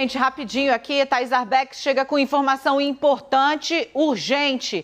Gente, rapidinho aqui, Thais Arbex chega com informação importante, urgente.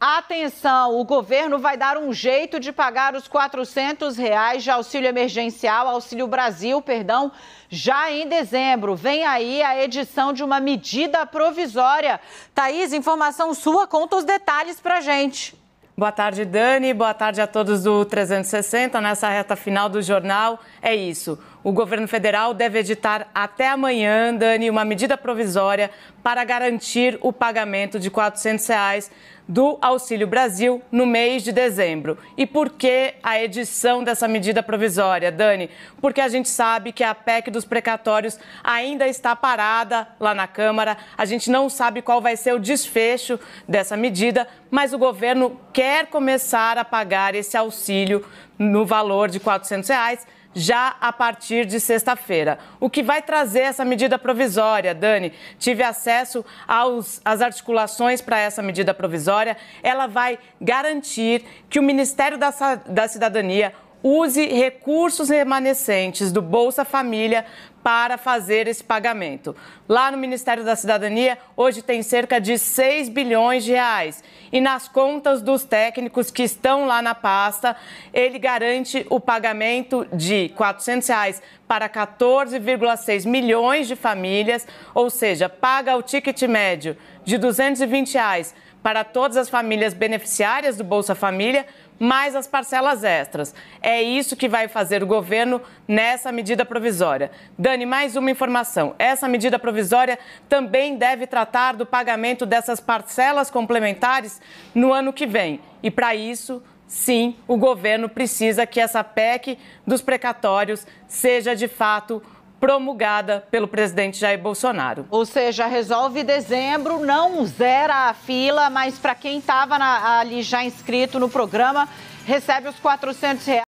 Atenção, o governo vai dar um jeito de pagar os R$ reais de auxílio emergencial, auxílio Brasil, perdão, já em dezembro. Vem aí a edição de uma medida provisória. Thaís, informação sua, conta os detalhes pra gente. Boa tarde, Dani. Boa tarde a todos do 360. Nessa reta final do jornal, é isso. O governo federal deve editar até amanhã, Dani, uma medida provisória para garantir o pagamento de R$ 400 reais do Auxílio Brasil no mês de dezembro. E por que a edição dessa medida provisória, Dani? Porque a gente sabe que a PEC dos precatórios ainda está parada lá na Câmara. A gente não sabe qual vai ser o desfecho dessa medida, mas o governo quer começar a pagar esse auxílio no valor de R$ Reais, já a partir de sexta-feira. O que vai trazer essa medida provisória, Dani? Tive acesso aos, às articulações para essa medida provisória. Ela vai garantir que o Ministério da, da Cidadania, use recursos remanescentes do Bolsa Família para fazer esse pagamento. Lá no Ministério da Cidadania, hoje tem cerca de 6 bilhões de reais. E nas contas dos técnicos que estão lá na pasta, ele garante o pagamento de R$ 400 reais para 14,6 milhões de famílias, ou seja, paga o ticket médio de R$ 220 reais para todas as famílias beneficiárias do Bolsa Família, mais as parcelas extras. É isso que vai fazer o governo nessa medida provisória. Dani, mais uma informação. Essa medida provisória também deve tratar do pagamento dessas parcelas complementares no ano que vem. E para isso, sim, o governo precisa que essa PEC dos precatórios seja de fato promulgada pelo presidente Jair Bolsonaro. Ou seja, resolve dezembro, não zera a fila, mas para quem estava ali já inscrito no programa, recebe os 400 reais.